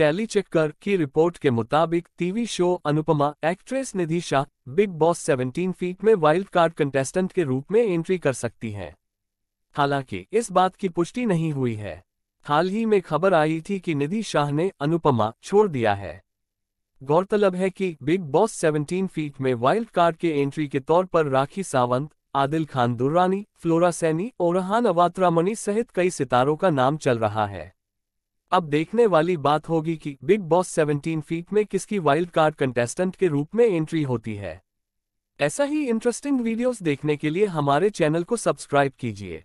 tally check कर की report के मुताबिक TV show Anupamaa actress Nidhi Shah Bigg Boss 17 फीट में वाइल्ड कार्ड कंटेस्टेंट के रूप में एंट्री कर सकती हैं हालांकि इस बात की पुष्टि नहीं हुई है हाल ही में खबर आई थी कि निधि शाह ने अनुपमा छोड़ दिया है गौरतलब है कि बिग बॉस 17 फीट में वाइल्ड कार्ड के एंट्री के तौर पर राखी सावंत आदिल खान दुर्रानी फ्लोरा सैनी और रहान सहित कई सितारों का नाम चल रहा है अब देखने वाली बात होगी कि बिग बॉस 17 फीट में किसकी वाइल्ड कार्ड कंटेस्टेंट के रूप में एंट्री होती है ऐसा ही इंटरेस्टिंग वीडियोस देखने के लिए हमारे चैनल को सब्सक्राइब कीजिए